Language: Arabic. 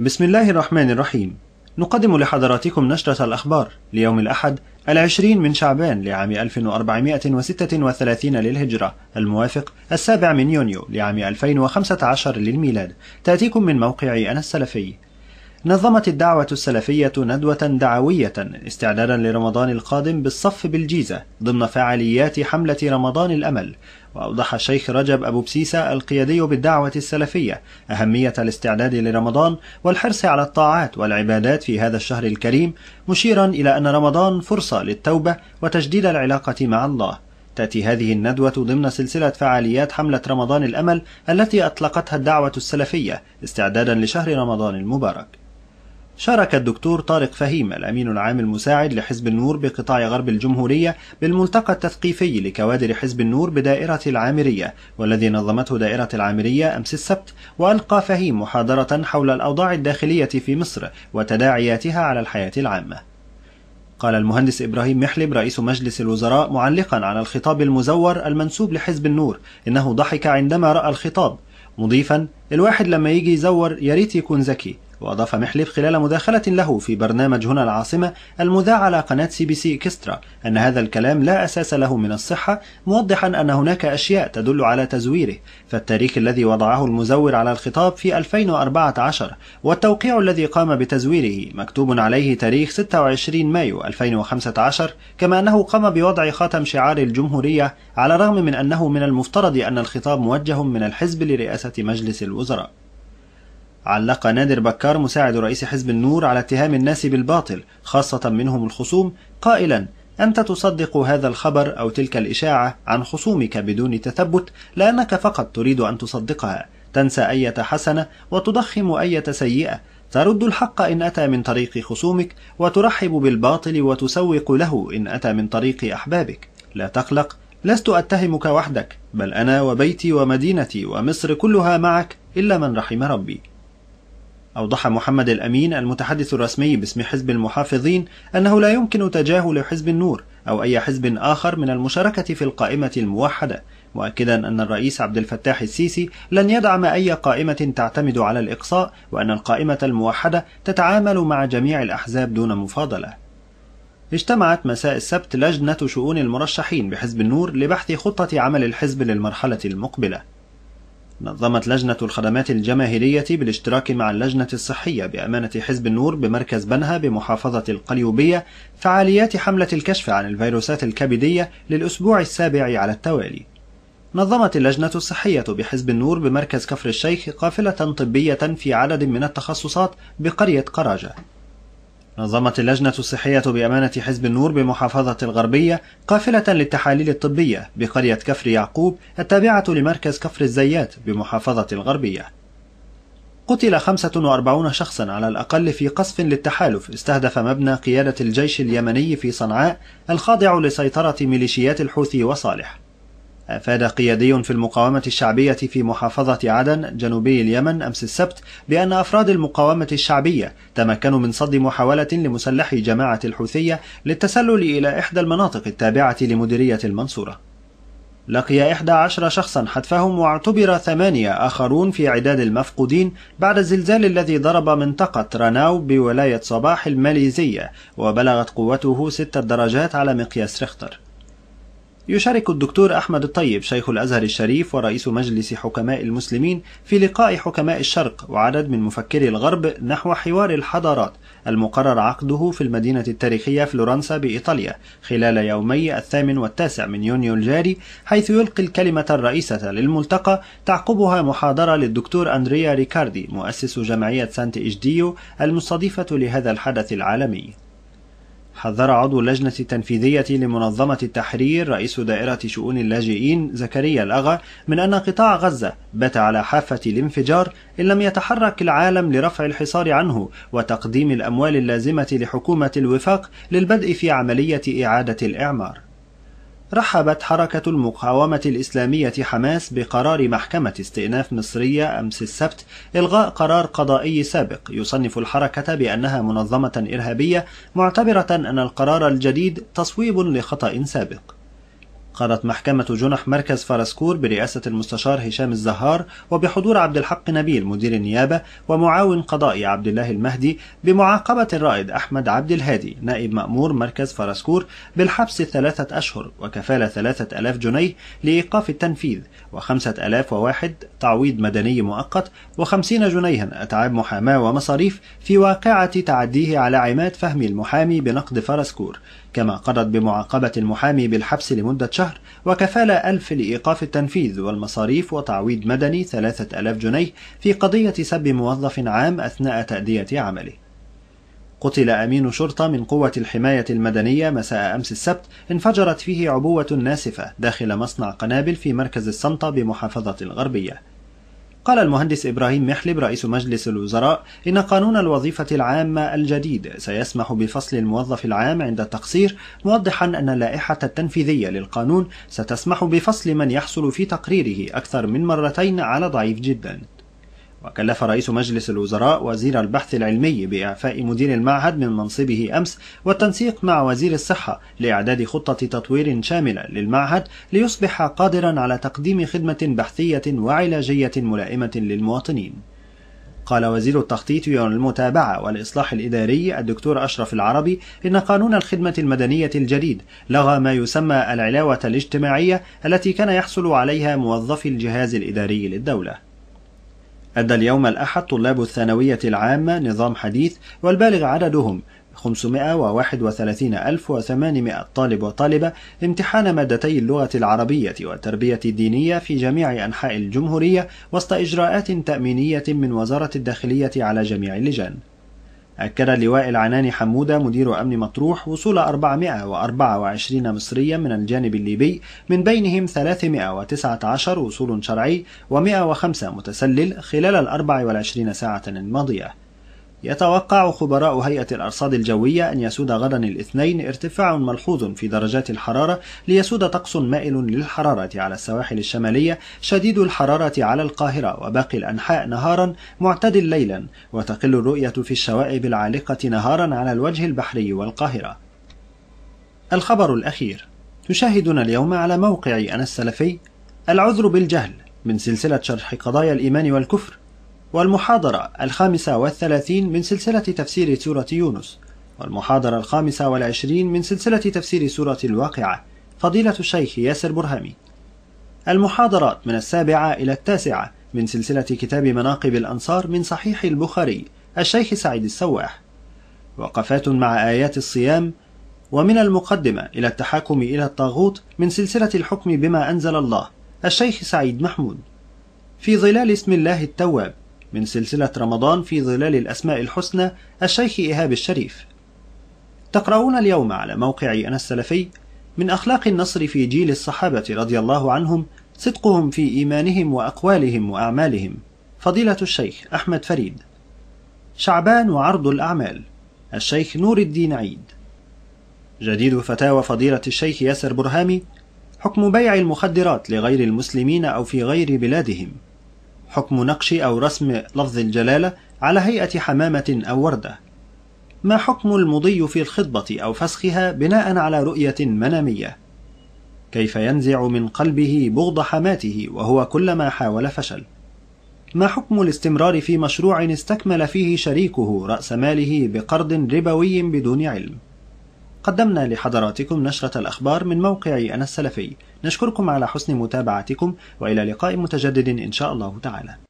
بسم الله الرحمن الرحيم نقدم لحضراتكم نشرة الأخبار ليوم الأحد العشرين من شعبان لعام 1436 للهجرة الموافق السابع من يونيو لعام 2015 للميلاد تأتيكم من موقع أنا السلفي نظمت الدعوة السلفية ندوة دعوية استعدادا لرمضان القادم بالصف بالجيزة ضمن فعاليات حملة رمضان الأمل وأوضح الشيخ رجب أبو بسيسة القيادي بالدعوة السلفية أهمية الاستعداد لرمضان والحرص على الطاعات والعبادات في هذا الشهر الكريم مشيرا إلى أن رمضان فرصة للتوبة وتجديد العلاقة مع الله تأتي هذه الندوة ضمن سلسلة فعاليات حملة رمضان الأمل التي أطلقتها الدعوة السلفية استعدادا لشهر رمضان المبارك شارك الدكتور طارق فهيم الأمين العام المساعد لحزب النور بقطاع غرب الجمهورية بالملتقى التثقيفي لكوادر حزب النور بدائرة العامرية والذي نظمته دائرة العامرية أمس السبت وألقى فهيم محاضرة حول الأوضاع الداخلية في مصر وتداعياتها على الحياة العامة قال المهندس إبراهيم محلب رئيس مجلس الوزراء معلقا على الخطاب المزور المنسوب لحزب النور إنه ضحك عندما رأى الخطاب مضيفا الواحد لما يجي يزور يا ريت يكون ذكي وأضاف محلب خلال مداخلة له في برنامج هنا العاصمة المذاع على قناة سي بي سي كسترا أن هذا الكلام لا أساس له من الصحة موضحا أن هناك أشياء تدل على تزويره فالتاريخ الذي وضعه المزور على الخطاب في 2014 والتوقيع الذي قام بتزويره مكتوب عليه تاريخ 26 مايو 2015 كما أنه قام بوضع خاتم شعار الجمهورية على الرغم من أنه من المفترض أن الخطاب موجه من الحزب لرئاسة مجلس الوزراء علق نادر بكار مساعد رئيس حزب النور على اتهام الناس بالباطل خاصة منهم الخصوم قائلا أنت تصدق هذا الخبر أو تلك الإشاعة عن خصومك بدون تثبت لأنك فقط تريد أن تصدقها تنسى أية حسنة وتضخم أية سيئة ترد الحق إن أتى من طريق خصومك وترحب بالباطل وتسوق له إن أتى من طريق أحبابك لا تقلق لست أتهمك وحدك بل أنا وبيتي ومدينتي ومصر كلها معك إلا من رحم ربي أوضح محمد الأمين المتحدث الرسمي باسم حزب المحافظين أنه لا يمكن تجاهل حزب النور أو أي حزب آخر من المشاركة في القائمة الموحدة مؤكدا أن الرئيس عبد الفتاح السيسي لن يدعم أي قائمة تعتمد على الإقصاء وأن القائمة الموحدة تتعامل مع جميع الأحزاب دون مفاضلة اجتمعت مساء السبت لجنة شؤون المرشحين بحزب النور لبحث خطة عمل الحزب للمرحلة المقبلة نظمت لجنة الخدمات الجماهيرية بالاشتراك مع اللجنة الصحية بأمانة حزب النور بمركز بنها بمحافظة القليوبية فعاليات حملة الكشف عن الفيروسات الكبدية للأسبوع السابع على التوالي. نظمت اللجنة الصحية بحزب النور بمركز كفر الشيخ قافلة طبية في عدد من التخصصات بقرية قراجة نظمت اللجنة الصحية بأمانة حزب النور بمحافظة الغربية قافلة للتحاليل الطبية بقرية كفر يعقوب التابعة لمركز كفر الزيات بمحافظة الغربية. قتل 45 شخصا على الأقل في قصف للتحالف استهدف مبنى قيادة الجيش اليمني في صنعاء الخاضع لسيطرة ميليشيات الحوثي وصالح. أفاد قيادي في المقاومة الشعبية في محافظة عدن جنوبي اليمن أمس السبت بأن أفراد المقاومة الشعبية تمكنوا من صد محاولة لمسلحي جماعة الحوثية للتسلل إلى إحدى المناطق التابعة لمديرية المنصورة. لقي 11 شخصا حتفهم واعتبر ثمانية آخرون في عداد المفقودين بعد الزلزال الذي ضرب منطقة راناو بولاية صباح الماليزية وبلغت قوته ستة درجات على مقياس ريختر يشارك الدكتور أحمد الطيب شيخ الأزهر الشريف ورئيس مجلس حكماء المسلمين في لقاء حكماء الشرق وعدد من مفكري الغرب نحو حوار الحضارات المقرر عقده في المدينة التاريخية فلورنسا بإيطاليا خلال يومي الثامن والتاسع من يونيو الجاري حيث يلقي الكلمة الرئيسة للملتقى تعقبها محاضرة للدكتور أندريا ريكاردي مؤسس جمعية سانت إجديو المستضيفة لهذا الحدث العالمي حذر عضو اللجنة التنفيذية لمنظمة التحرير رئيس دائرة شؤون اللاجئين زكريا الأغا من أن قطاع غزة بات على حافة الانفجار إن لم يتحرك العالم لرفع الحصار عنه وتقديم الأموال اللازمة لحكومة الوفاق للبدء في عملية إعادة الإعمار رحبت حركة المقاومة الإسلامية حماس بقرار محكمة استئناف مصرية أمس السبت إلغاء قرار قضائي سابق يصنف الحركة بأنها منظمة إرهابية معتبرة أن القرار الجديد تصويب لخطأ سابق قالت محكمة جنح مركز فرسكور برئاسة المستشار هشام الزهار وبحضور عبد الحق نبيل مدير النيابة ومعاون قضائي عبد الله المهدي بمعاقبة الرائد أحمد عبد الهادي نائب مأمور مركز فرسكور بالحبس ثلاثة أشهر وكفالة ثلاثة ألاف جنيه لإيقاف التنفيذ وخمسة ألاف وواحد تعويض مدني مؤقت وخمسين جنيها أتعاب محاماة ومصاريف في واقعة تعديه على عماد فهمي المحامي بنقد فرسكور كما قرت بمعاقبة المحامي بالحبس لمدة شهر الشهر وكفالة ألف لإيقاف التنفيذ والمصاريف وتعويض مدني ثلاثة ألاف جنيه في قضية سب موظف عام أثناء تأدية عمله قتل أمين شرطة من قوة الحماية المدنية مساء أمس السبت انفجرت فيه عبوة ناسفة داخل مصنع قنابل في مركز السمطة بمحافظة الغربية قال المهندس إبراهيم محلب رئيس مجلس الوزراء إن قانون الوظيفة العامة الجديد سيسمح بفصل الموظف العام عند التقصير موضحا أن اللائحة التنفيذية للقانون ستسمح بفصل من يحصل في تقريره أكثر من مرتين على ضعيف جدا وكلف رئيس مجلس الوزراء وزير البحث العلمي بإعفاء مدير المعهد من منصبه أمس والتنسيق مع وزير الصحة لإعداد خطة تطوير شاملة للمعهد ليصبح قادرا على تقديم خدمة بحثية وعلاجية ملائمة للمواطنين. قال وزير التخطيط والمتابعة والإصلاح الإداري الدكتور أشرف العربي إن قانون الخدمة المدنية الجديد لغى ما يسمى العلاوة الاجتماعية التي كان يحصل عليها موظفي الجهاز الإداري للدولة. أدى اليوم الأحد طلاب الثانوية العامة نظام حديث والبالغ عددهم 531800 طالب وطالبة امتحان مادتي اللغة العربية والتربية الدينية في جميع أنحاء الجمهورية وسط إجراءات تأمينية من وزارة الداخلية على جميع اللجان أكد اللواء العناني حمودة مدير أمن مطروح وصول 424 مصريا من الجانب الليبي من بينهم 319 وصول شرعي و105 متسلل خلال ال 24 ساعة الماضية يتوقع خبراء هيئة الأرصاد الجوية أن يسود غدا الاثنين ارتفاع ملحوظ في درجات الحرارة ليسود طقس مائل للحرارة على السواحل الشمالية شديد الحرارة على القاهرة وباقي الأنحاء نهارا معتدل ليلا وتقل الرؤية في الشوائب العالقة نهارا على الوجه البحري والقاهرة الخبر الأخير تشاهدنا اليوم على موقع أنا السلفي العذر بالجهل من سلسلة شرح قضايا الإيمان والكفر والمحاضرة الخامسة والثلاثين من سلسلة تفسير سورة يونس والمحاضرة الخامسة والعشرين من سلسلة تفسير سورة الواقعة فضيلة الشيخ ياسر برهامي المحاضرات من السابعة إلى التاسعة من سلسلة كتاب مناقب الأنصار من صحيح البخاري الشيخ سعيد السواح وقفات مع آيات الصيام ومن المقدمة إلى التحاكم إلى الطاغوت من سلسلة الحكم بما أنزل الله الشيخ سعيد محمود في ظلال اسم الله التواب من سلسلة رمضان في ظلال الأسماء الحسنى الشيخ إيهاب الشريف تقرؤون اليوم على موقع أنا السلفي من أخلاق النصر في جيل الصحابة رضي الله عنهم صدقهم في إيمانهم وأقوالهم وأعمالهم فضيلة الشيخ أحمد فريد شعبان وعرض الأعمال الشيخ نور الدين عيد جديد فتاوى فضيلة الشيخ ياسر برهامي حكم بيع المخدرات لغير المسلمين أو في غير بلادهم حكم نقش أو رسم لفظ الجلالة على هيئة حمامة أو وردة ما حكم المضي في الخطبة أو فسخها بناء على رؤية منامية كيف ينزع من قلبه بغض حماته وهو كلما حاول فشل ما حكم الاستمرار في مشروع استكمل فيه شريكه رأس ماله بقرض ربوي بدون علم قدمنا لحضراتكم نشرة الأخبار من موقع أنا السلفي نشكركم على حسن متابعتكم وإلى لقاء متجدد إن شاء الله تعالى